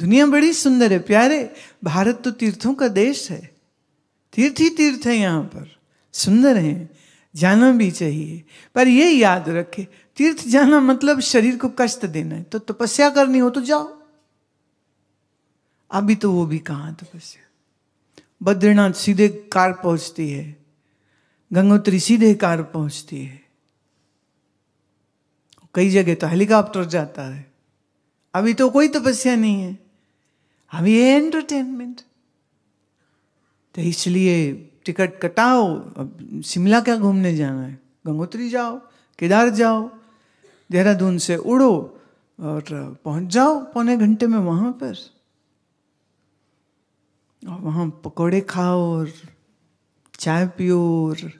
दुनिया बड़ी सुंदर है प्यारे भारत तो तीर्थों का देश है तीर्थ ही तीर्थ है यहाँ पर सुंदर हैं जाना भी चाहिए पर ये याद रखे तीर्थ जाना मतलब शरीर को कष्ट देना है तो तपस्या करनी हो तो जाओ अभी तो वो भी कहाँ तपस्या बद्रीनाथ सीधे कार पहुंचती है गंगोत्री सीधे कार पहुंचती है कई जगह तो हेलीकॉप्टर जाता है अभी तो कोई तपस्या नहीं है हम ये एंटरटेनमेंट तो इसलिए टिकट कटाओ अब शिमला क्या घूमने जाना है गंगोत्री जाओ केदार जाओ देहरादून से उड़ो और पहुंच जाओ पौने घंटे में वहां पर और वहां पकोड़े खाओ और चाय पियो और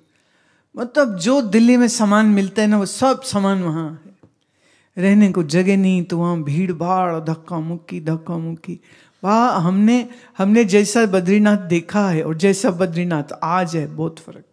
मतलब जो दिल्ली में सामान मिलता है ना वो सब सामान वहाँ है रहने को जगह नहीं तो वहाँ भीड़ भाड़ धक्का मुक्की धक्का मुक्की वहाँ हमने हमने जैसा बद्रीनाथ देखा है और जैसा बद्रीनाथ आज है बहुत फर्क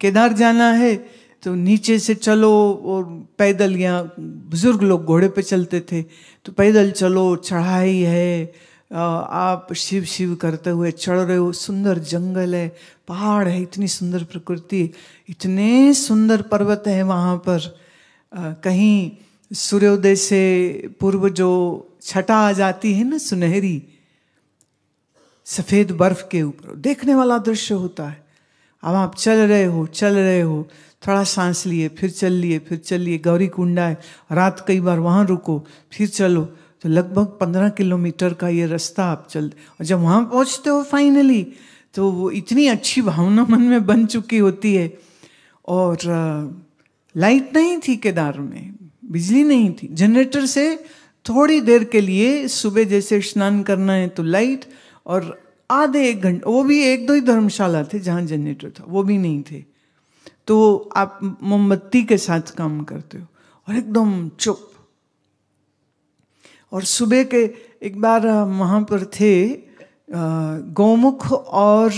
केदार जाना है तो नीचे से चलो और पैदल यहाँ बुजुर्ग लोग घोड़े पे चलते थे तो पैदल चलो चढ़ाई है आप शिव शिव करते हुए चढ़ रहे हो सुंदर जंगल है पहाड़ है इतनी सुंदर प्रकृति इतने सुंदर पर्वत है वहाँ पर कहीं सूर्योदय से पूर्व जो छटा आ जाती है ना सुनहरी सफेद बर्फ के ऊपर देखने वाला दृश्य होता है अब आप चल रहे हो चल रहे हो थोड़ा सांस लिए फिर चल लिए फिर चल लिए गौरी कुंडा है रात कई बार वहाँ रुको फिर चलो तो लगभग पंद्रह किलोमीटर का ये रास्ता आप चल और जब वहाँ पहुँचते हो फाइनली तो वो इतनी अच्छी भावना मन में बन चुकी होती है और लाइट नहीं थी केदार में बिजली नहीं थी जनरेटर से थोड़ी देर के लिए सुबह जैसे स्नान करना है तो लाइट और आधे एक घंटे वो भी एक दो ही धर्मशाला थे जहाँ जनरेटर था वो भी नहीं थे तो आप मोमबत्ती के साथ काम करते हो और एकदम चुप और सुबह के एक बार वहाँ पर थे गौमुख और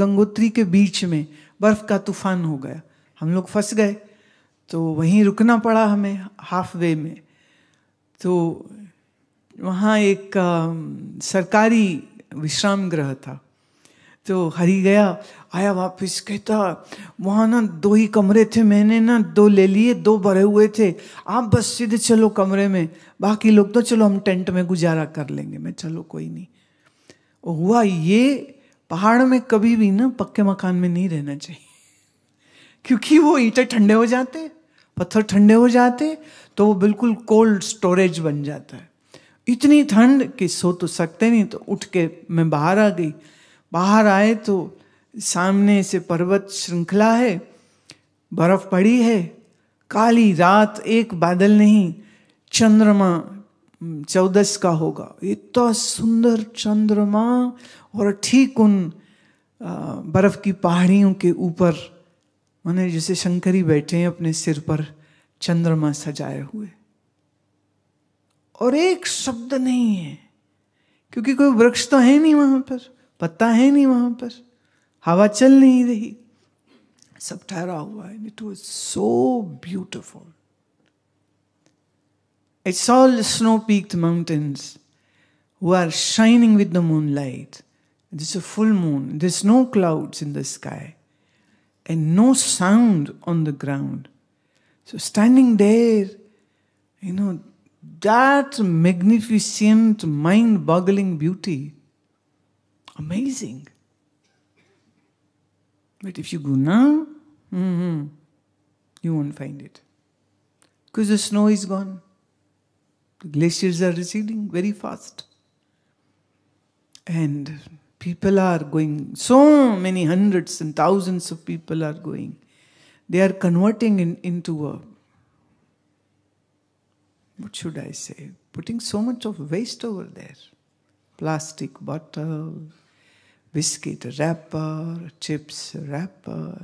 गंगोत्री के बीच में बर्फ का तूफान हो गया हम लोग फंस गए तो वहीं रुकना पड़ा हमें हाफ वे में तो वहाँ एक सरकारी विश्राम गृह था तो हरी गया आया वापस कहता वहाँ ना दो ही कमरे थे मैंने ना दो ले लिए दो भरे हुए थे आप बस सीधे चलो कमरे में बाकी लोग तो चलो हम टेंट में गुजारा कर लेंगे मैं चलो कोई नहीं हुआ ये पहाड़ में कभी भी ना पक्के मकान में नहीं रहना चाहिए क्योंकि वो ईटे ठंडे हो जाते हैं पत्थर ठंडे हो जाते तो वो बिल्कुल कोल्ड स्टोरेज बन जाता है इतनी ठंड कि सो तो सकते नहीं तो उठ के मैं बाहर आ गई बाहर आए तो सामने से पर्वत श्रृंखला है बर्फ पड़ी है काली रात एक बादल नहीं चंद्रमा चौदस का होगा इतना सुंदर चंद्रमा और ठीक उन बर्फ की पहाड़ियों के ऊपर उन्हें जैसे शंकरी बैठे हैं अपने सिर पर चंद्रमा सजाए हुए और एक शब्द नहीं है क्योंकि कोई वृक्ष तो है नहीं वहां पर पत्ता है नहीं वहां पर हवा चल नहीं रही सब ठहरा हुआ है it was so beautiful it's all snow peaked mountains who are shining with the moon light this full moon this no clouds in the sky and no sound on the ground. So standing there, you know, that magnificent, mind boggling beauty, amazing. But if you go now, mm-hmm, you won't find it. Because the snow is gone. The glaciers are receding very fast. And People are going, so many hundreds and thousands of people are going. They are converting in, into a, what should I say, putting so much of waste over there. Plastic bottle, biscuit wrapper, chips wrapper.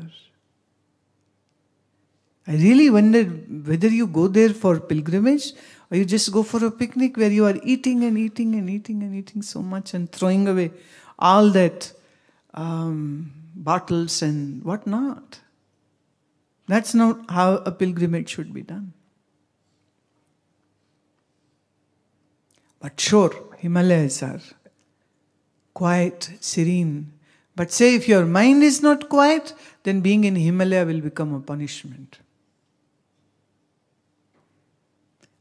I really wondered whether you go there for pilgrimage or you just go for a picnic where you are eating and eating and eating and eating so much and throwing away all that um, bottles and whatnot. That's not how a pilgrimage should be done. But sure, Himalayas are quiet, serene. But say if your mind is not quiet, then being in Himalaya will become a punishment.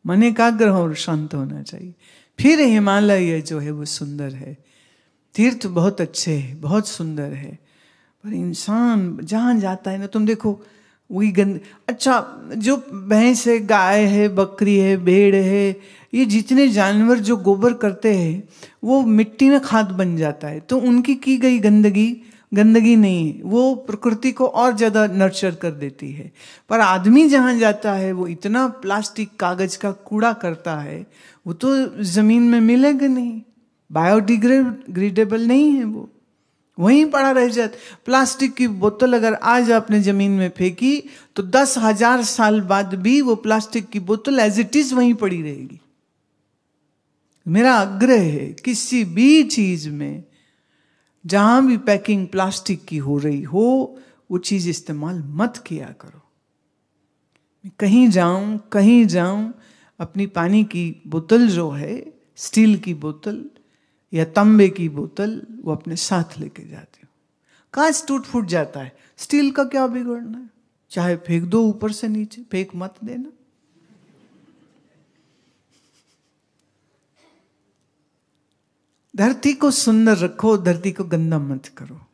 मन एकाग्र और शांत होना चाहिए फिर हिमालय जो है वो सुंदर है तीर्थ बहुत अच्छे हैं बहुत सुंदर है पर इंसान जहाँ जाता है ना तुम देखो वही गंद अच्छा जो भैंस है गाय है बकरी है भेड़ है ये जितने जानवर जो गोबर करते हैं वो मिट्टी में खाद बन जाता है तो उनकी की गई गंदगी गंदगी नहीं है वो प्रकृति को और ज़्यादा नर्चर कर देती है पर आदमी जहाँ जाता है वो इतना प्लास्टिक कागज़ का कूड़ा करता है वो तो ज़मीन में मिलेगा नहीं बायोडिग्रेडेबल नहीं है वो वहीं पड़ा रह जाता प्लास्टिक की बोतल अगर आज आपने जमीन में फेंकी तो दस हजार साल बाद भी वो प्लास्टिक की बोतल एज इट इज वहीं पड़ी रहेगी मेरा आग्रह है किसी भी चीज में जहां भी पैकिंग प्लास्टिक की हो रही हो वो चीज इस्तेमाल मत किया करो कहीं जाऊं कहीं जाऊं अपनी पानी की बोतल जो है स्टील की बोतल या तांबे की बोतल वो अपने साथ लेके जाती हो कांच टूट फूट जाता है स्टील का क्या बिगड़ना है चाहे फेंक दो ऊपर से नीचे फेंक मत देना धरती को सुंदर रखो धरती को गंदा मत करो